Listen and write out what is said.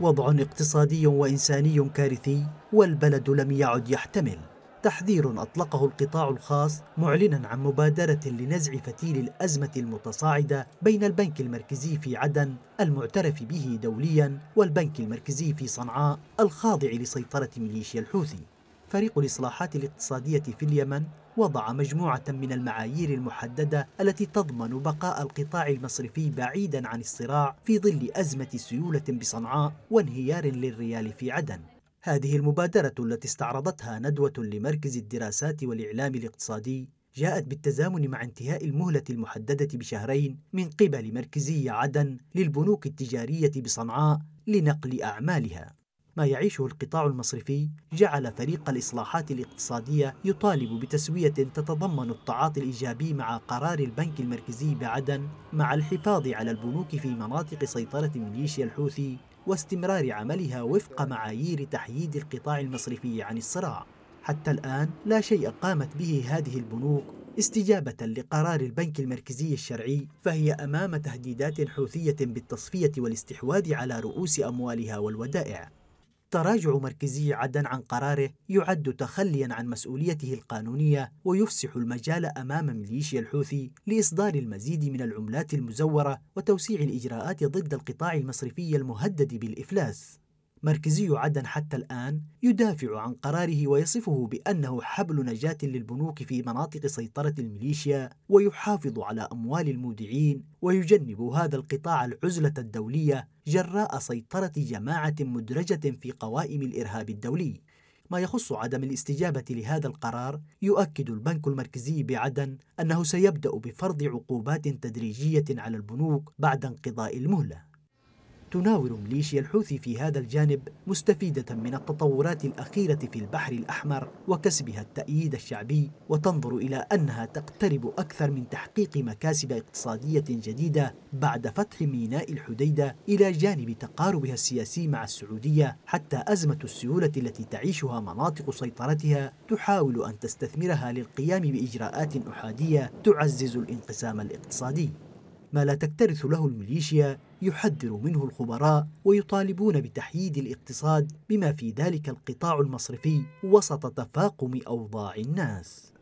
وضع اقتصادي وإنساني كارثي والبلد لم يعد يحتمل تحذير أطلقه القطاع الخاص معلنا عن مبادرة لنزع فتيل الأزمة المتصاعدة بين البنك المركزي في عدن المعترف به دوليا والبنك المركزي في صنعاء الخاضع لسيطرة ميليشيا الحوثي فريق الإصلاحات الاقتصادية في اليمن وضع مجموعة من المعايير المحددة التي تضمن بقاء القطاع المصرفي بعيدا عن الصراع في ظل أزمة سيولة بصنعاء وانهيار للريال في عدن هذه المبادرة التي استعرضتها ندوة لمركز الدراسات والإعلام الاقتصادي جاءت بالتزامن مع انتهاء المهلة المحددة بشهرين من قبل مركزي عدن للبنوك التجارية بصنعاء لنقل أعمالها ما يعيشه القطاع المصرفي جعل فريق الإصلاحات الاقتصادية يطالب بتسوية تتضمن التعاطي الإيجابي مع قرار البنك المركزي بعدن مع الحفاظ على البنوك في مناطق سيطرة ميليشيا الحوثي واستمرار عملها وفق معايير تحييد القطاع المصرفي عن الصراع حتى الآن لا شيء قامت به هذه البنوك استجابة لقرار البنك المركزي الشرعي فهي أمام تهديدات حوثية بالتصفية والاستحواذ على رؤوس أموالها والودائع تراجع مركزي عدن عن قراره يعد تخليا عن مسؤوليته القانونية ويفسح المجال أمام ميليشيا الحوثي لإصدار المزيد من العملات المزورة وتوسيع الإجراءات ضد القطاع المصرفي المهدد بالإفلاس مركزي عدن حتى الآن يدافع عن قراره ويصفه بأنه حبل نجاة للبنوك في مناطق سيطرة الميليشيا ويحافظ على أموال المودعين ويجنب هذا القطاع العزلة الدولية جراء سيطرة جماعة مدرجة في قوائم الإرهاب الدولي ما يخص عدم الاستجابة لهذا القرار يؤكد البنك المركزي بعدن أنه سيبدأ بفرض عقوبات تدريجية على البنوك بعد انقضاء المهلة تناور ميليشيا الحوثي في هذا الجانب مستفيدة من التطورات الأخيرة في البحر الأحمر وكسبها التأييد الشعبي وتنظر إلى أنها تقترب أكثر من تحقيق مكاسب اقتصادية جديدة بعد فتح ميناء الحديدة إلى جانب تقاربها السياسي مع السعودية حتى أزمة السيولة التي تعيشها مناطق سيطرتها تحاول أن تستثمرها للقيام بإجراءات أحادية تعزز الانقسام الاقتصادي ما لا تكترث له الميليشيا يحذر منه الخبراء ويطالبون بتحييد الاقتصاد بما في ذلك القطاع المصرفي وسط تفاقم أوضاع الناس